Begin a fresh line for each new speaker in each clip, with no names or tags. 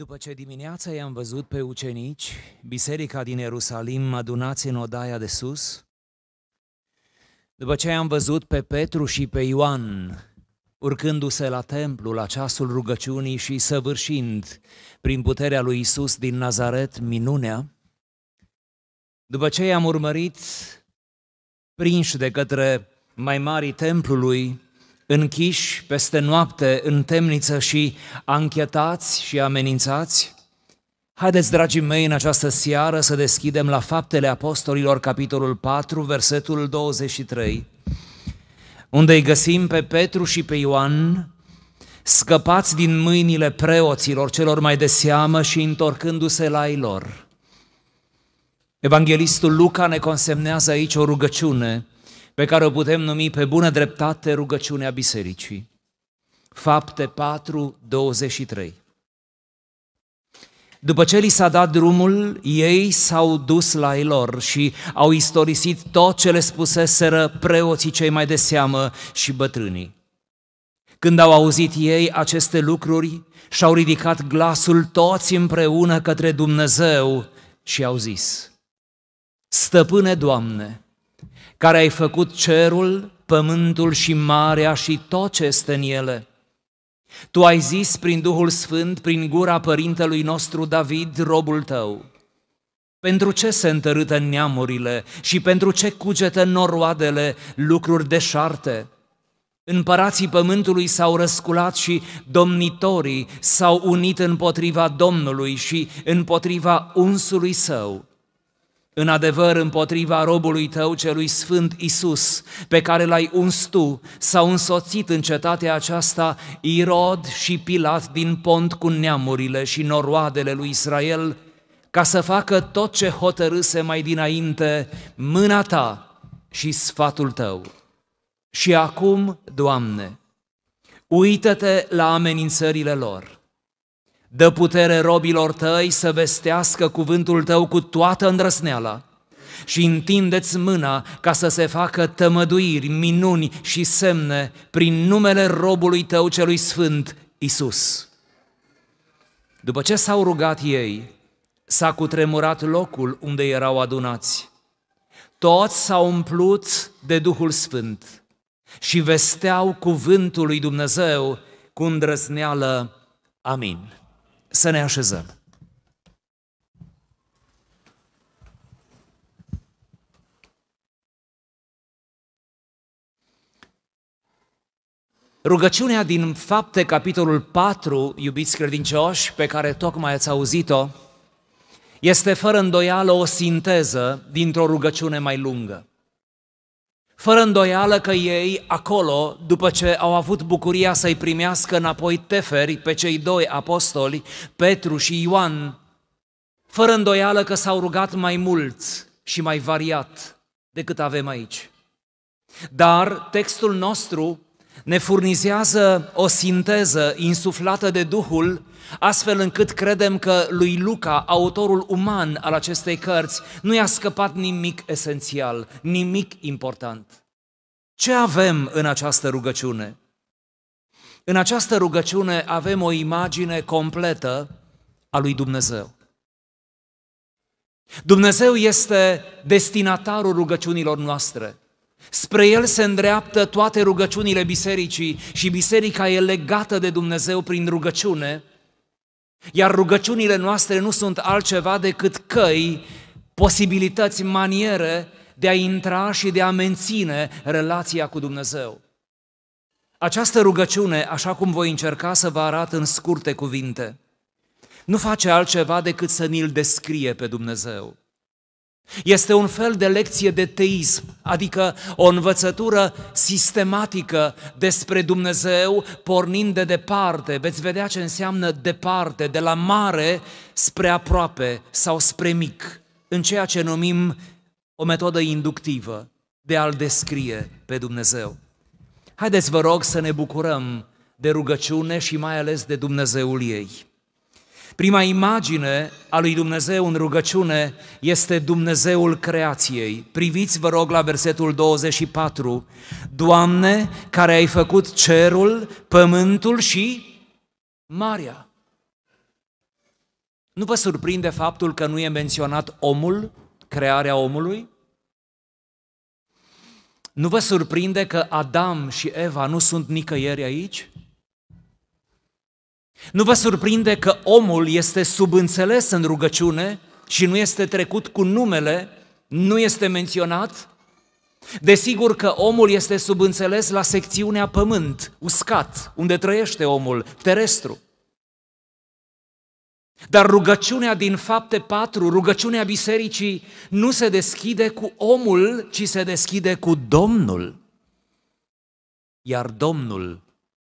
După ce dimineața i-am văzut pe ucenici, biserica din Ierusalim adunați în odaia de sus, după ce i-am văzut pe Petru și pe Ioan urcându-se la templu la ceasul rugăciunii și săvârșind prin puterea lui Isus din Nazaret minunea, după ce i-am urmărit prinși de către mai marii templului, închiși peste noapte în temniță și anchetați și amenințați? Haideți, dragii mei, în această seară să deschidem la Faptele Apostolilor, capitolul 4, versetul 23, unde îi găsim pe Petru și pe Ioan scăpați din mâinile preoților, celor mai de seamă și întorcându-se la ei lor. Evanghelistul Luca ne consemnează aici o rugăciune pe care o putem numi pe bună dreptate rugăciunea bisericii. Fapte 4, 23. După ce li s-a dat drumul, ei s-au dus la ei lor și au istorisit tot ce le spuseseră preoții cei mai de seamă și bătrânii. Când au auzit ei aceste lucruri, și-au ridicat glasul toți împreună către Dumnezeu și au zis, Stăpâne Doamne, care ai făcut cerul, pământul și marea și tot ce este în ele. Tu ai zis prin Duhul Sfânt, prin gura părintelui nostru David, robul tău, pentru ce se întărâtă neamurile și pentru ce cugetă noroadele lucruri deșarte? Împărații pământului s-au răsculat și domnitorii s-au unit împotriva Domnului și împotriva unsului său. În adevăr, împotriva robului tău, celui sfânt Isus, pe care l-ai uns tu, s-au însoțit în cetatea aceasta Irod și Pilat din pont cu neamurile și noroadele lui Israel, ca să facă tot ce hotărâse mai dinainte mâna ta și sfatul tău. Și acum, Doamne, uită-te la amenințările lor Dă putere robilor tăi să vestească cuvântul tău cu toată îndrăsneala și întindeți mâna ca să se facă tămăduiri, minuni și semne prin numele robului tău celui sfânt, Isus. După ce s-au rugat ei, s-a cutremurat locul unde erau adunați. Toți s-au umplut de Duhul Sfânt și vesteau cuvântul lui Dumnezeu cu îndrăzneală. Amin să ne așezăm. Rugăciunea din Fapte, capitolul 4, iubiți credincioși, pe care tocmai ați auzit-o, este fără îndoială o sinteză dintr-o rugăciune mai lungă fără îndoială că ei, acolo, după ce au avut bucuria să-i primească înapoi teferi pe cei doi apostoli, Petru și Ioan, fără îndoială că s-au rugat mai mult și mai variat decât avem aici. Dar textul nostru ne furnizează o sinteză insuflată de Duhul, astfel încât credem că lui Luca, autorul uman al acestei cărți, nu i-a scăpat nimic esențial, nimic important. Ce avem în această rugăciune? În această rugăciune avem o imagine completă a lui Dumnezeu. Dumnezeu este destinatarul rugăciunilor noastre. Spre el se îndreaptă toate rugăciunile bisericii și biserica e legată de Dumnezeu prin rugăciune, iar rugăciunile noastre nu sunt altceva decât căi, posibilități, maniere de a intra și de a menține relația cu Dumnezeu. Această rugăciune, așa cum voi încerca să vă arat în scurte cuvinte, nu face altceva decât să ni-l descrie pe Dumnezeu. Este un fel de lecție de teism, adică o învățătură sistematică despre Dumnezeu, pornind de departe. Veți vedea ce înseamnă departe, de la mare spre aproape sau spre mic, în ceea ce numim o metodă inductivă de a-L descrie pe Dumnezeu. Haideți, vă rog, să ne bucurăm de rugăciune și mai ales de Dumnezeul ei. Prima imagine a lui Dumnezeu în rugăciune este Dumnezeul creației. Priviți, vă rog, la versetul 24. Doamne, care ai făcut cerul, pământul și marea. Nu vă surprinde faptul că nu e menționat omul, crearea omului? Nu vă surprinde că Adam și Eva nu sunt nicăieri aici? Nu vă surprinde că omul este subînțeles în rugăciune și nu este trecut cu numele, nu este menționat? Desigur că omul este subînțeles la secțiunea pământ, uscat, unde trăiește omul, terestru. Dar rugăciunea din fapte 4, rugăciunea bisericii, nu se deschide cu omul, ci se deschide cu Domnul. Iar Domnul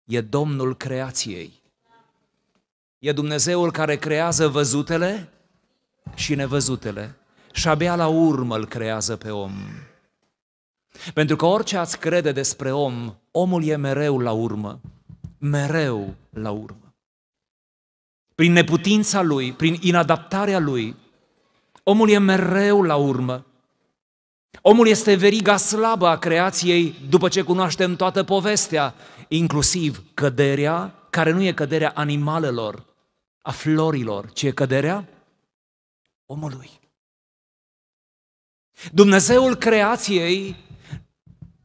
e Domnul creației. E Dumnezeul care creează văzutele și nevăzutele și abia la urmă îl creează pe om. Pentru că orice ați crede despre om, omul e mereu la urmă, mereu la urmă. Prin neputința lui, prin inadaptarea lui, omul e mereu la urmă. Omul este veriga slabă a creației după ce cunoaștem toată povestea, inclusiv căderea, care nu e căderea animalelor, a florilor, ci e căderea omului. Dumnezeul creației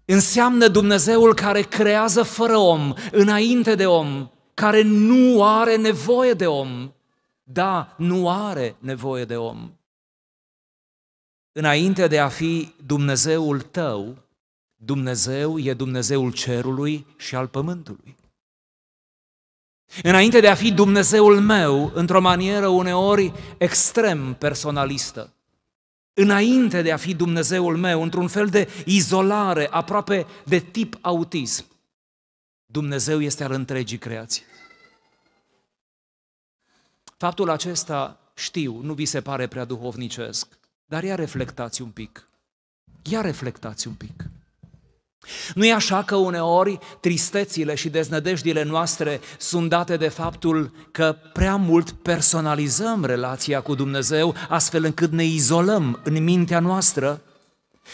înseamnă Dumnezeul care creează fără om, înainte de om, care nu are nevoie de om. Da, nu are nevoie de om. Înainte de a fi Dumnezeul tău, Dumnezeu e Dumnezeul cerului și al pământului. Înainte de a fi Dumnezeul meu, într-o manieră uneori extrem personalistă, înainte de a fi Dumnezeul meu, într-un fel de izolare, aproape de tip autism, Dumnezeu este al întregii creații. Faptul acesta, știu, nu vi se pare prea duhovnicesc, dar ia reflectați un pic. Ia reflectați un pic. Nu e așa că uneori tristețile și deznădejdile noastre sunt date de faptul că prea mult personalizăm relația cu Dumnezeu, astfel încât ne izolăm în mintea noastră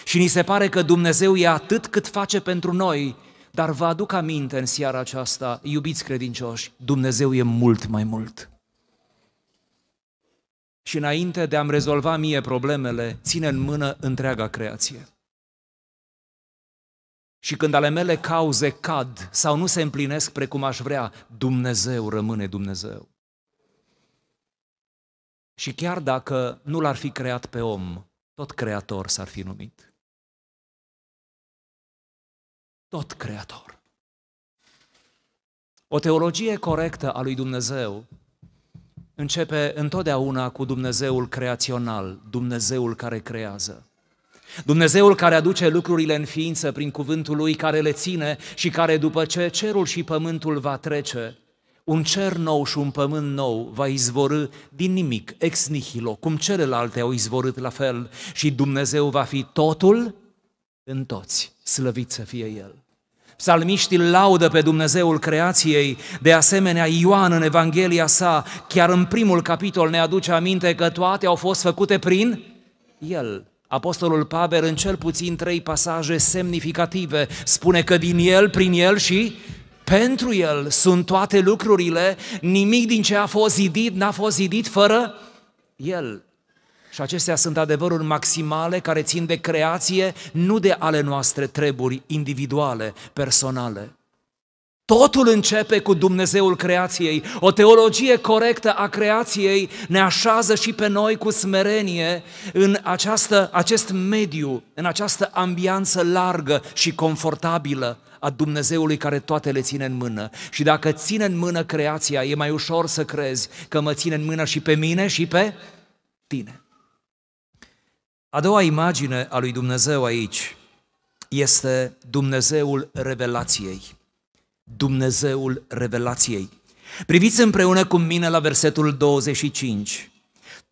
și ni se pare că Dumnezeu e atât cât face pentru noi, dar vă aduc aminte în seara aceasta, iubiți credincioși, Dumnezeu e mult mai mult. Și înainte de a-mi rezolva mie problemele, ține în mână întreaga creație. Și când ale mele cauze cad sau nu se împlinesc precum aș vrea, Dumnezeu rămâne Dumnezeu. Și chiar dacă nu l-ar fi creat pe om, tot creator s-ar fi numit. Tot creator. O teologie corectă a lui Dumnezeu începe întotdeauna cu Dumnezeul creațional, Dumnezeul care creează. Dumnezeul care aduce lucrurile în ființă prin cuvântul Lui, care le ține și care după ce cerul și pământul va trece, un cer nou și un pământ nou va izvorâ din nimic, ex nihilo, cum celelalte au izvorât la fel și Dumnezeu va fi totul în toți, slăvit să fie El. Psalmiștii laudă pe Dumnezeul creației, de asemenea Ioan în Evanghelia sa, chiar în primul capitol ne aduce aminte că toate au fost făcute prin El. Apostolul Pavel în cel puțin trei pasaje semnificative spune că din el, prin el și pentru el sunt toate lucrurile, nimic din ce a fost zidit n-a fost zidit fără el. Și acestea sunt adevăruri maximale care țin de creație, nu de ale noastre treburi individuale, personale. Totul începe cu Dumnezeul creației. O teologie corectă a creației ne așează și pe noi cu smerenie în această, acest mediu, în această ambianță largă și confortabilă a Dumnezeului care toate le ține în mână. Și dacă ține în mână creația, e mai ușor să crezi că mă ține în mână și pe mine și pe tine. A doua imagine a lui Dumnezeu aici este Dumnezeul revelației. Dumnezeul revelației. Priviți împreună cu mine la versetul 25.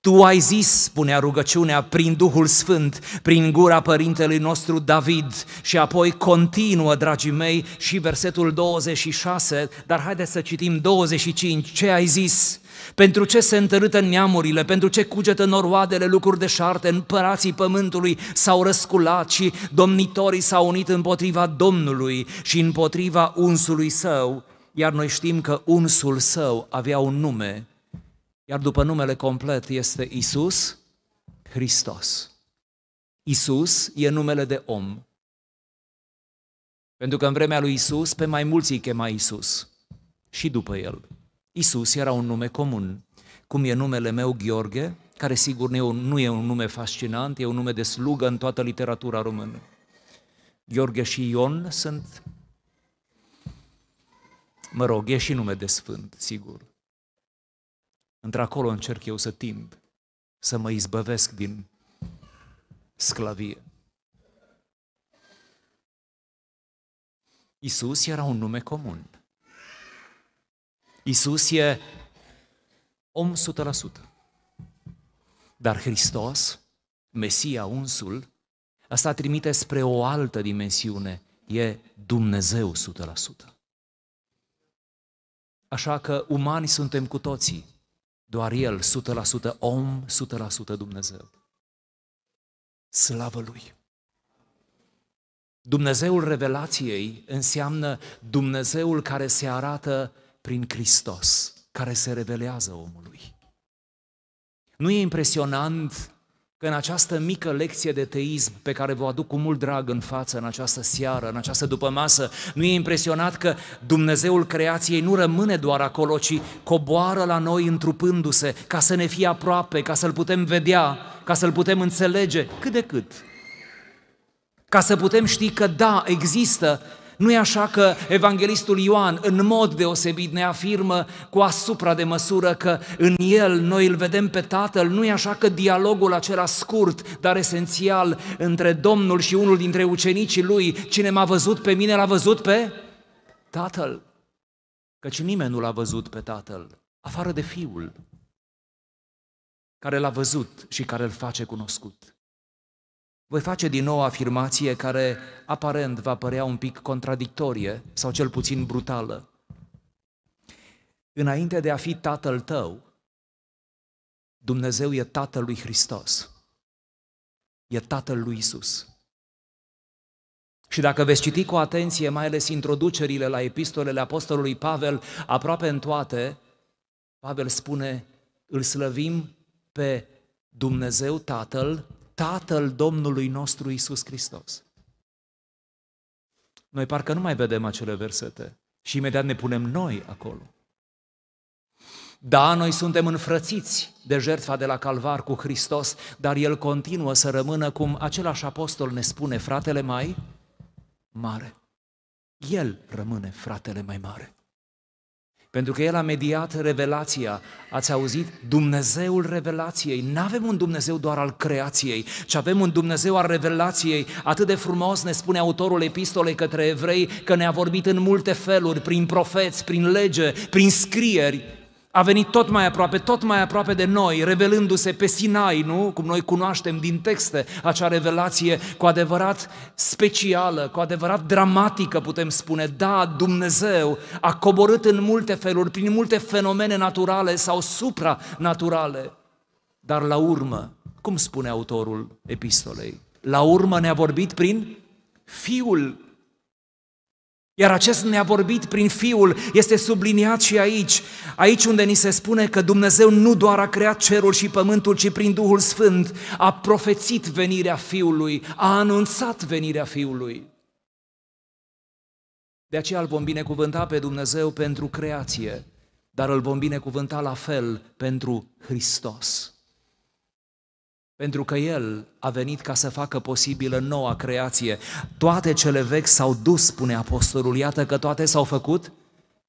Tu ai zis, spunea rugăciunea, prin Duhul Sfânt, prin gura părintelui nostru David și apoi continuă, dragii mei, și versetul 26, dar haideți să citim 25. Ce ai zis? Pentru ce se întărâtă neamurile, pentru ce cugetă noroadele lucruri șarte, împărații pământului s-au răsculat și domnitorii s-au unit împotriva Domnului și împotriva unsului său, iar noi știm că unsul său avea un nume, iar după numele complet este Isus Hristos. Isus e numele de om. Pentru că în vremea lui Isus, pe mai mulți îi chema Isus și după el. Isus era un nume comun, cum e numele meu Gheorghe, care sigur nu e un nume fascinant, e un nume de slugă în toată literatura română. Gheorghe și Ion sunt, mă rog, e și nume de sfânt, sigur. Într-acolo încerc eu să timp, să mă izbăvesc din sclavie. Isus era un nume comun. Isus e om 100%. Dar Hristos, Mesia unsul, asta trimite spre o altă dimensiune, e Dumnezeu 100%. Așa că umani suntem cu toții, doar El 100% om, 100% Dumnezeu. Slavă Lui! Dumnezeul revelației înseamnă Dumnezeul care se arată prin Hristos care se revelează omului. Nu e impresionant că în această mică lecție de teism pe care vă aduc cu mult drag în față în această seară, în această dupămasă, nu e impresionat că Dumnezeul creației nu rămâne doar acolo, ci coboară la noi întrupându-se ca să ne fie aproape, ca să-L putem vedea, ca să-L putem înțelege cât de cât. Ca să putem ști că da, există nu e așa că evanghelistul Ioan în mod deosebit ne afirmă cu asupra de măsură că în el noi îl vedem pe Tatăl, nu e așa că dialogul acela scurt, dar esențial între Domnul și unul dintre ucenicii lui, cine m-a văzut pe mine, l-a văzut pe Tatăl. Căci nimeni nu l-a văzut pe Tatăl, afară de Fiul, care l-a văzut și care îl face cunoscut. Voi face din nou o afirmație care aparent va părea un pic contradictorie sau cel puțin brutală. Înainte de a fi tatăl tău, Dumnezeu e tatăl lui Hristos. E tatăl lui Isus. Și dacă veți citi cu atenție, mai ales introducerile la epistolele Apostolului Pavel, aproape în toate, Pavel spune, îl slăvim pe Dumnezeu Tatăl Tatăl Domnului nostru Isus Hristos. Noi parcă nu mai vedem acele versete și imediat ne punem noi acolo. Da, noi suntem înfrățiți de jertfa de la Calvar cu Hristos, dar El continuă să rămână, cum același apostol ne spune, fratele mai mare. El rămâne fratele mai mare. Pentru că El a mediat revelația. Ați auzit? Dumnezeul revelației. Nu avem un Dumnezeu doar al creației, ci avem un Dumnezeu al revelației. Atât de frumos ne spune autorul epistolei către evrei că ne-a vorbit în multe feluri, prin profeți, prin lege, prin scrieri, a venit tot mai aproape, tot mai aproape de noi, revelându-se pe Sinai, nu? Cum noi cunoaștem din texte acea revelație cu adevărat specială, cu adevărat dramatică, putem spune. Da, Dumnezeu a coborât în multe feluri, prin multe fenomene naturale sau supranaturale. Dar la urmă, cum spune autorul epistolei, la urmă ne-a vorbit prin Fiul iar acest ne-a vorbit prin Fiul este subliniat și aici, aici unde ni se spune că Dumnezeu nu doar a creat cerul și pământul, ci prin Duhul Sfânt a profețit venirea Fiului, a anunțat venirea Fiului. De aceea îl vom binecuvânta pe Dumnezeu pentru creație, dar îl vom binecuvânta la fel pentru Hristos. Pentru că El a venit ca să facă posibilă noua creație. Toate cele vechi s-au dus, spune apostolul, iată că toate s-au făcut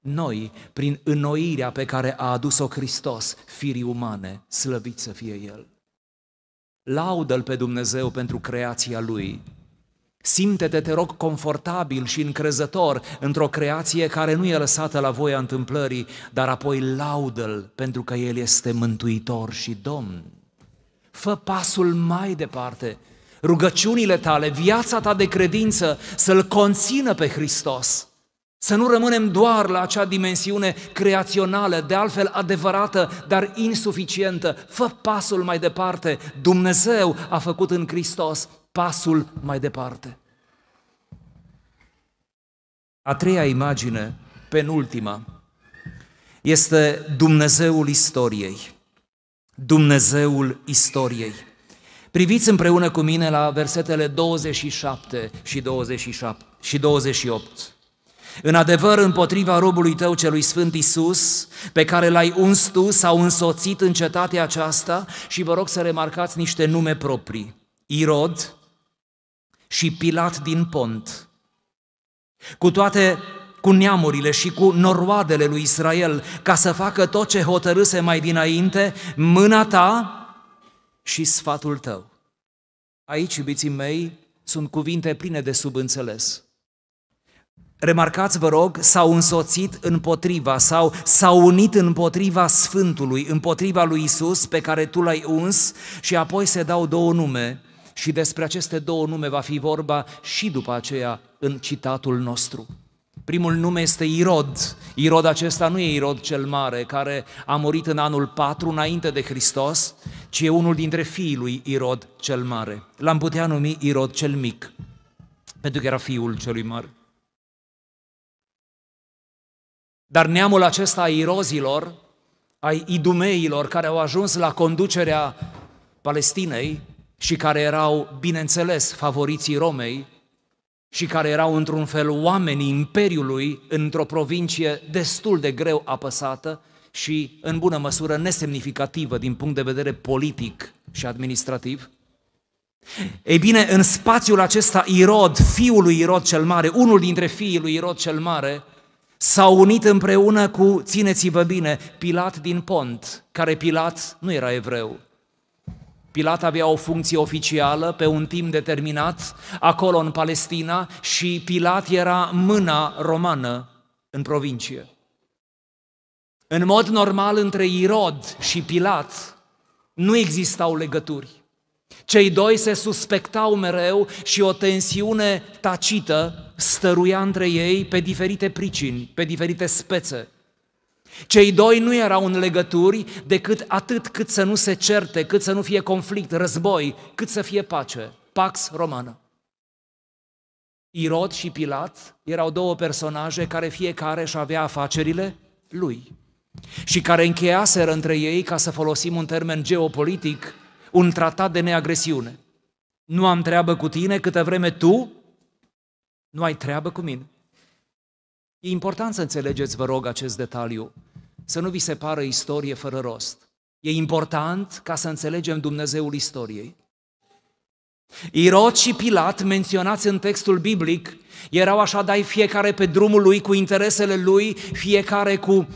noi, prin înnoirea pe care a adus-o Hristos, firii umane, slăvit să fie El. Laudă-L pe Dumnezeu pentru creația Lui. Simte-te, te rog, confortabil și încrezător într-o creație care nu e lăsată la voia întâmplării, dar apoi laudă-L pentru că El este Mântuitor și Domn. Fă pasul mai departe. Rugăciunile tale, viața ta de credință să-L conțină pe Hristos. Să nu rămânem doar la acea dimensiune creațională, de altfel adevărată, dar insuficientă. Fă pasul mai departe. Dumnezeu a făcut în Hristos pasul mai departe. A treia imagine, penultima, este Dumnezeul istoriei. Dumnezeul istoriei. Priviți împreună cu mine la versetele 27 și 27 și 28. În adevăr, împotriva robului tău celui Sfânt Isus, pe care l-ai uns tu sau însoțit în cetatea aceasta, și vă rog să remarcați niște nume proprii, Irod și Pilat din Pont. Cu toate cu neamurile și cu noroadele lui Israel, ca să facă tot ce hotărâse mai dinainte, mâna ta și sfatul tău. Aici, iubiții mei, sunt cuvinte pline de subînțeles. Remarcați, vă rog, s-au însoțit împotriva sau s-au unit împotriva Sfântului, împotriva lui Isus pe care tu l-ai uns și apoi se dau două nume și despre aceste două nume va fi vorba și după aceea în citatul nostru. Primul nume este Irod. Irod acesta nu e Irod cel mare, care a murit în anul 4 înainte de Hristos, ci e unul dintre fiii lui Irod cel mare. L-am putea numi Irod cel mic, pentru că era fiul celui mare. Dar neamul acesta a irozilor, ai idumeilor care au ajuns la conducerea Palestinei și care erau, bineînțeles, favoriții Romei, și care erau într-un fel oamenii imperiului într-o provincie destul de greu apăsată și în bună măsură nesemnificativă din punct de vedere politic și administrativ. Ei bine, în spațiul acesta Irod, fiul lui Irod cel Mare, unul dintre fiii lui Irod cel Mare, s-a unit împreună cu, țineți-vă bine, Pilat din Pont, care Pilat nu era evreu, Pilat avea o funcție oficială pe un timp determinat acolo în Palestina și Pilat era mâna romană în provincie. În mod normal, între Irod și Pilat nu existau legături. Cei doi se suspectau mereu și o tensiune tacită stăruia între ei pe diferite pricini, pe diferite spețe. Cei doi nu erau în legături decât atât cât să nu se certe, cât să nu fie conflict, război, cât să fie pace. Pax romană. Irod și Pilat erau două personaje care fiecare își avea afacerile lui și care încheiaseră între ei, ca să folosim un termen geopolitic, un tratat de neagresiune. Nu am treabă cu tine câtă vreme tu nu ai treabă cu mine. E important să înțelegeți, vă rog, acest detaliu, să nu vi se pară istorie fără rost. E important ca să înțelegem Dumnezeul istoriei. Irod și Pilat, menționați în textul biblic, erau așa dai fiecare pe drumul lui, cu interesele lui, fiecare cu,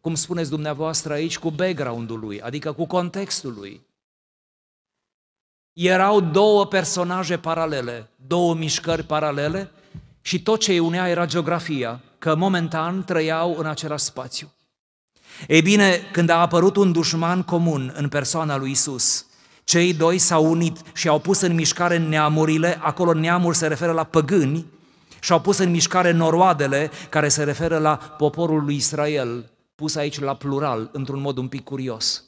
cum spuneți dumneavoastră aici, cu background-ul lui, adică cu contextul lui. Erau două personaje paralele, două mișcări paralele, și tot ce îi unea era geografia, că momentan trăiau în același spațiu. Ei bine, când a apărut un dușman comun în persoana lui Isus, cei doi s-au unit și au pus în mișcare neamurile, acolo neamul se referă la păgâni, și au pus în mișcare noroadele, care se referă la poporul lui Israel, pus aici la plural, într-un mod un pic curios.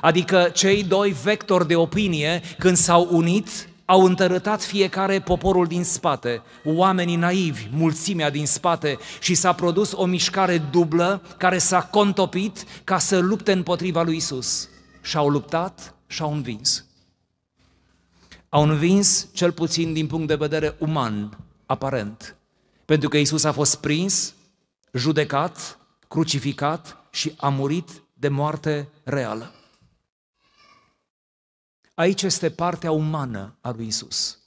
Adică cei doi vectori de opinie, când s-au unit, au întărătat fiecare poporul din spate, oamenii naivi, mulțimea din spate și s-a produs o mișcare dublă care s-a contopit ca să lupte împotriva lui Isus. Și-au luptat și-au învins. Au învins, cel puțin din punct de vedere uman, aparent, pentru că Isus a fost prins, judecat, crucificat și a murit de moarte reală. Aici este partea umană a lui Isus.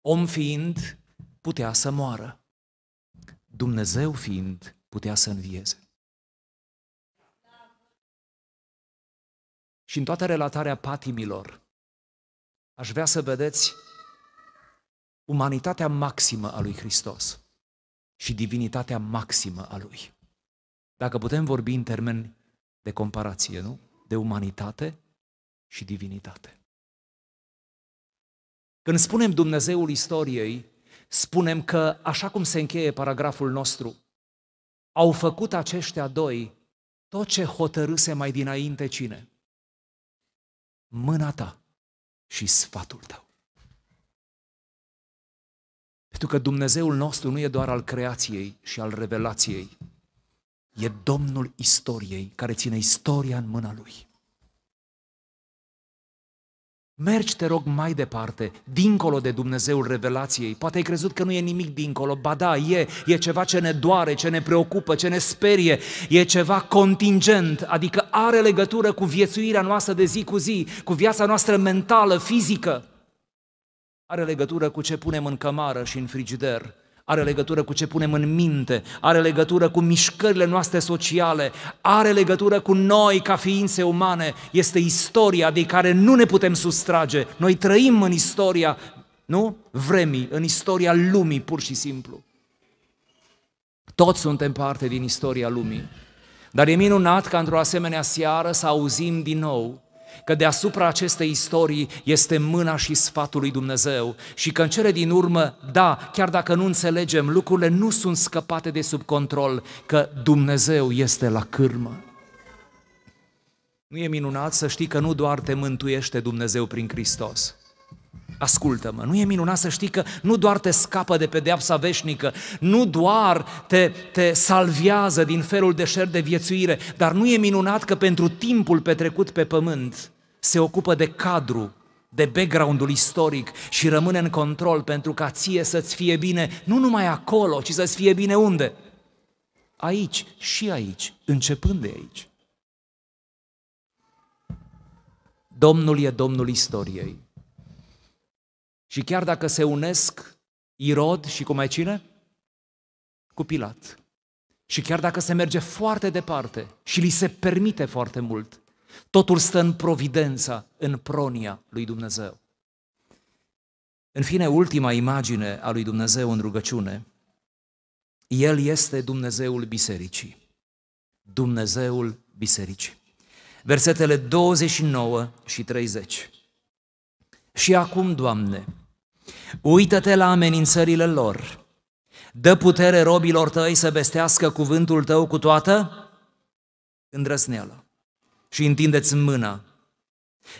Om fiind, putea să moară. Dumnezeu fiind, putea să învieze. Și în toată relatarea patimilor, aș vrea să vedeți umanitatea maximă a lui Hristos și divinitatea maximă a lui. Dacă putem vorbi în termeni de comparație, nu? De umanitate și divinitate. Când spunem Dumnezeul istoriei, spunem că, așa cum se încheie paragraful nostru, au făcut aceștia doi tot ce hotărâse mai dinainte cine? Mâna ta și sfatul tău. Pentru că Dumnezeul nostru nu e doar al creației și al revelației, e Domnul istoriei care ține istoria în mâna Lui. Mergi, te rog, mai departe, dincolo de Dumnezeul revelației. Poate ai crezut că nu e nimic dincolo, ba da, e, e ceva ce ne doare, ce ne preocupă, ce ne sperie, e ceva contingent, adică are legătură cu viețuirea noastră de zi cu zi, cu viața noastră mentală, fizică. Are legătură cu ce punem în cămară și în frigider, are legătură cu ce punem în minte, are legătură cu mișcările noastre sociale, are legătură cu noi ca ființe umane. Este istoria de care nu ne putem sustrage. Noi trăim în istoria, nu? Vremii, în istoria lumii, pur și simplu. Toți suntem parte din istoria lumii. Dar e minunat ca într-o asemenea seară să auzim din nou că deasupra acestei istorii este mâna și sfatul lui Dumnezeu și că în cele din urmă, da, chiar dacă nu înțelegem, lucrurile nu sunt scăpate de sub control, că Dumnezeu este la cârmă. Nu e minunat să știi că nu doar te mântuiește Dumnezeu prin Hristos, Ascultă-mă, nu e minunat să știi că nu doar te scapă de pedeapsa veșnică, nu doar te, te salvează din felul deșert de viețuire, dar nu e minunat că pentru timpul petrecut pe pământ se ocupă de cadru, de background-ul istoric și rămâne în control pentru ca ție să-ți fie bine, nu numai acolo, ci să-ți fie bine unde? Aici și aici, începând de aici. Domnul e Domnul istoriei. Și chiar dacă se unesc Irod și cu mai cine? Cu Pilat. Și chiar dacă se merge foarte departe și li se permite foarte mult, totul stă în providența, în pronia lui Dumnezeu. În fine, ultima imagine a lui Dumnezeu în rugăciune, El este Dumnezeul Bisericii. Dumnezeul Bisericii. Versetele 29 și 30. Și acum, Doamne, Uită-te la amenințările lor. Dă putere robilor tăi să bestească cuvântul tău cu toată îndrăsneală și întindeți mâna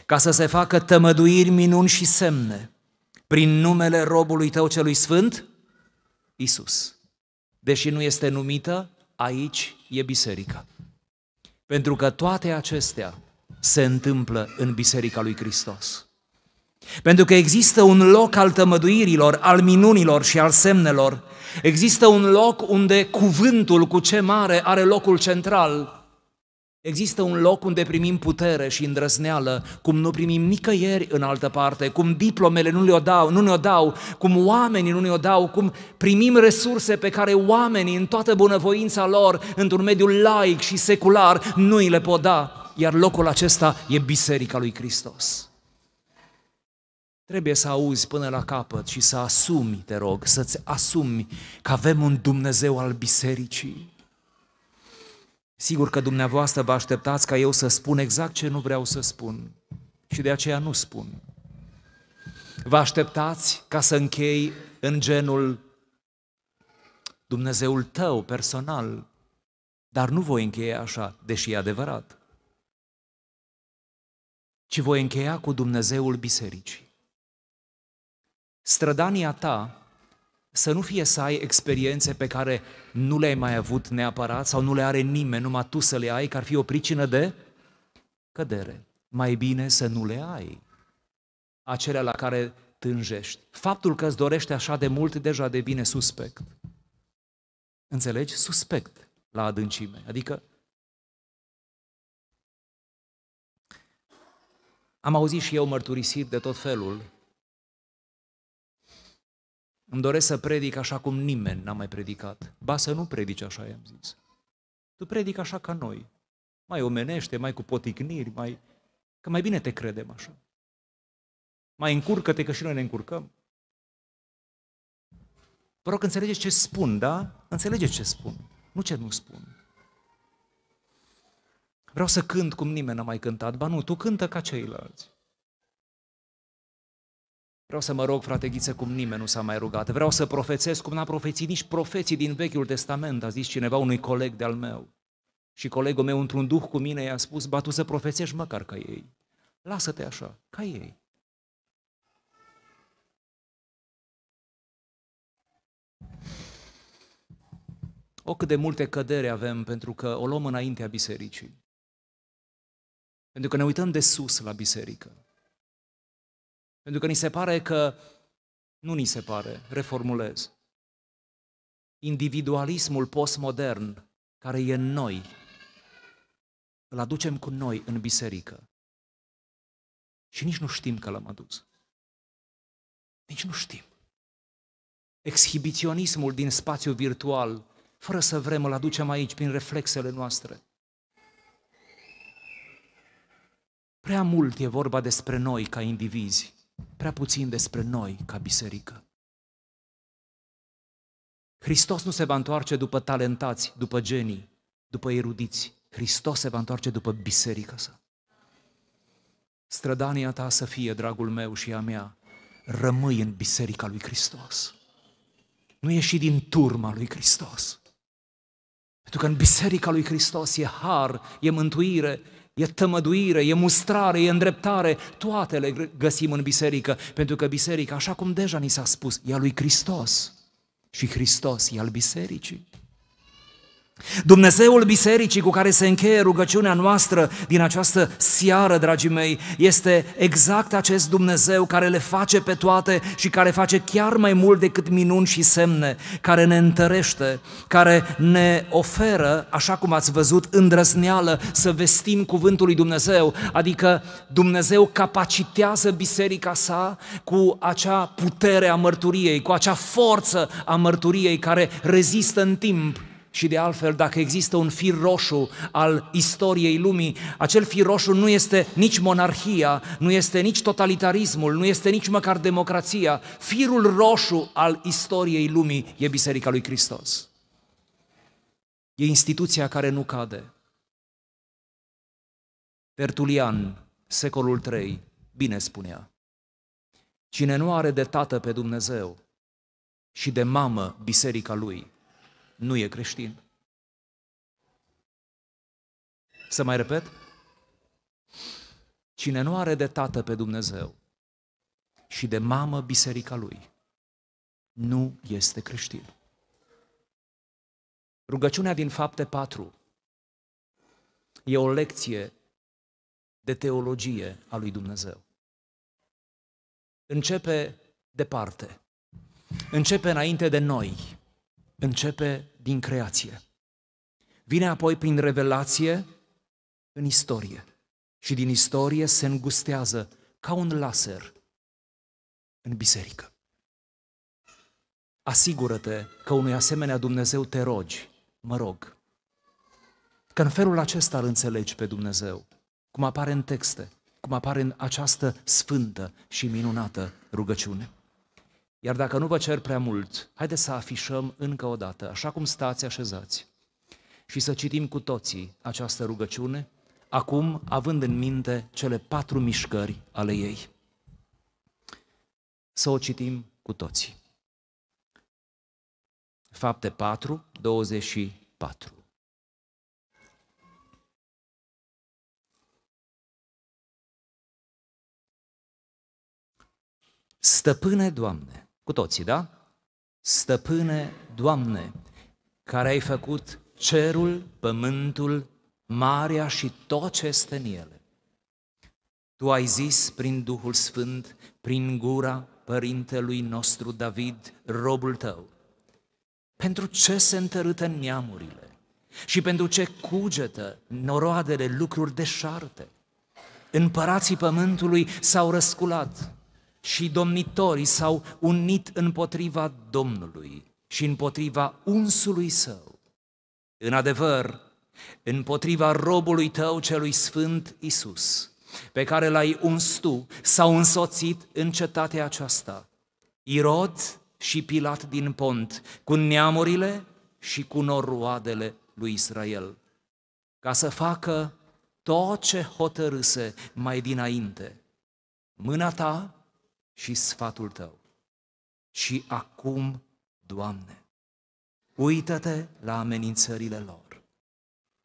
ca să se facă tămăduiri, minuni și semne prin numele robului tău celui sfânt, Isus. Deși nu este numită, aici e biserica. Pentru că toate acestea se întâmplă în Biserica lui Hristos. Pentru că există un loc al tămăduirilor, al minunilor și al semnelor. Există un loc unde cuvântul cu ce mare are locul central. Există un loc unde primim putere și îndrăzneală, cum nu primim nicăieri în altă parte, cum diplomele nu le-o dau, nu ne-o dau, cum oamenii nu ne-o dau, cum primim resurse pe care oamenii, în toată bunăvoința lor, într-un mediu laic și secular, nu îi le pot da. Iar locul acesta e Biserica lui Hristos. Trebuie să auzi până la capăt și să asumi, te rog, să-ți asumi că avem un Dumnezeu al bisericii. Sigur că dumneavoastră vă așteptați ca eu să spun exact ce nu vreau să spun și de aceea nu spun. Vă așteptați ca să închei în genul Dumnezeul tău personal, dar nu voi încheia așa, deși e adevărat, ci voi încheia cu Dumnezeul bisericii strădania ta să nu fie să ai experiențe pe care nu le-ai mai avut neapărat sau nu le are nimeni, numai tu să le ai, că ar fi o pricină de cădere. Mai bine să nu le ai. Acelea la care tânjești. Faptul că îți dorești așa de mult deja devine suspect. Înțelegi? Suspect la adâncime. Adică am auzit și eu mărturisit de tot felul îmi doresc să predic așa cum nimeni n-a mai predicat. Ba să nu predici așa, i-am zis. Tu predic așa ca noi. Mai omenește, mai cu poticniri, mai... Că mai bine te credem așa. Mai încurcă-te, că și noi ne încurcăm. Vă rog, înțelegeți ce spun, da? Înțelegeți ce spun, nu ce nu spun. Vreau să cânt cum nimeni n-a mai cântat. Ba nu, tu cântă ca ceilalți. Vreau să mă rog, frate Ghiță, cum nimeni nu s-a mai rugat. Vreau să profețesc cum n-a profețit nici profeții din Vechiul Testament, a zis cineva unui coleg de-al meu. Și colegul meu, într-un duh cu mine, i-a spus, ba, tu să profețești măcar ca ei. Lasă-te așa, ca ei. O cât de multe cădere avem pentru că o luăm înaintea bisericii. Pentru că ne uităm de sus la biserică. Pentru că ni se pare că, nu ni se pare, reformulez, individualismul postmodern care e în noi, îl aducem cu noi în biserică. Și nici nu știm că l-am adus. Nici nu știm. Exhibiționismul din spațiu virtual, fără să vrem, îl aducem aici prin reflexele noastre. Prea mult e vorba despre noi ca indivizi prea puțin despre noi ca biserică. Hristos nu se va întoarce după talentați, după genii, după erudiți. Hristos se va întoarce după biserica sa. Strădania ta să fie, dragul meu și a mea, rămâi în biserica lui Hristos. Nu ieși din turma lui Hristos. Pentru că în biserica lui Hristos e har, e mântuire, e tămăduire, e mustrare, e îndreptare, toate le găsim în biserică, pentru că biserica, așa cum deja ni s-a spus, e a lui Hristos și Hristos e al bisericii. Dumnezeul bisericii cu care se încheie rugăciunea noastră din această seară, dragii mei, este exact acest Dumnezeu care le face pe toate și care face chiar mai mult decât minuni și semne, care ne întărește, care ne oferă, așa cum ați văzut, îndrăzneală să vestim cuvântul lui Dumnezeu, adică Dumnezeu capacitează biserica sa cu acea putere a mărturiei, cu acea forță a mărturiei care rezistă în timp și de altfel, dacă există un fir roșu al istoriei lumii, acel fir roșu nu este nici monarhia, nu este nici totalitarismul, nu este nici măcar democrația. Firul roșu al istoriei lumii e Biserica lui Hristos. E instituția care nu cade. Tertulian, secolul 3, bine spunea. Cine nu are de tată pe Dumnezeu și de mamă biserica lui, nu e creștin. Să mai repet? Cine nu are de tată pe Dumnezeu și de mamă biserica lui, nu este creștin. Rugăciunea din fapte 4 e o lecție de teologie a lui Dumnezeu. Începe departe, începe înainte de noi, începe din creație. Vine apoi prin revelație în istorie. Și din istorie se îngustează ca un laser în biserică. Asigură-te că unui asemenea Dumnezeu te rogi, mă rog, că în felul acesta îl înțelegi pe Dumnezeu, cum apare în texte, cum apare în această sfântă și minunată rugăciune. Iar dacă nu vă cer prea mult, haideți să afișăm încă o dată, așa cum stați așezați, și să citim cu toții această rugăciune, acum având în minte cele patru mișcări ale ei. Să o citim cu toții. Fapte 4, 24. Stăpâne, Doamne, cu toții, da? Stăpâne, Doamne, care ai făcut cerul, pământul, marea și tot ce este în ele. Tu ai zis prin Duhul Sfânt, prin gura părintelui nostru David, robul tău, pentru ce se întărâtă neamurile și pentru ce cugetă noroadele lucruri deșarte. Împărații pământului s-au răsculat, și domnitorii s-au unit împotriva Domnului și împotriva unsului său. În adevăr, împotriva robului tău celui sfânt Isus, pe care l-ai uns tu, s-au însoțit în cetatea aceasta. Irod și Pilat din Pont, cu neamurile și cu noroadele lui Israel, ca să facă tot ce hotărâse mai dinainte. Mâna ta și sfatul tău. Și acum, Doamne, uită-te la amenințările lor.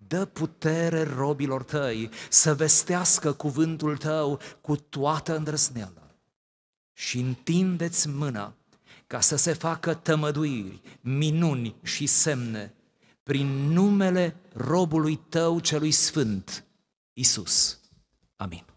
Dă putere robilor tăi să vestească cuvântul tău cu toată îndrăzneala și întindeți mâna ca să se facă tămăduiri, minuni și semne prin numele robului tău celui sfânt, Isus. Amin.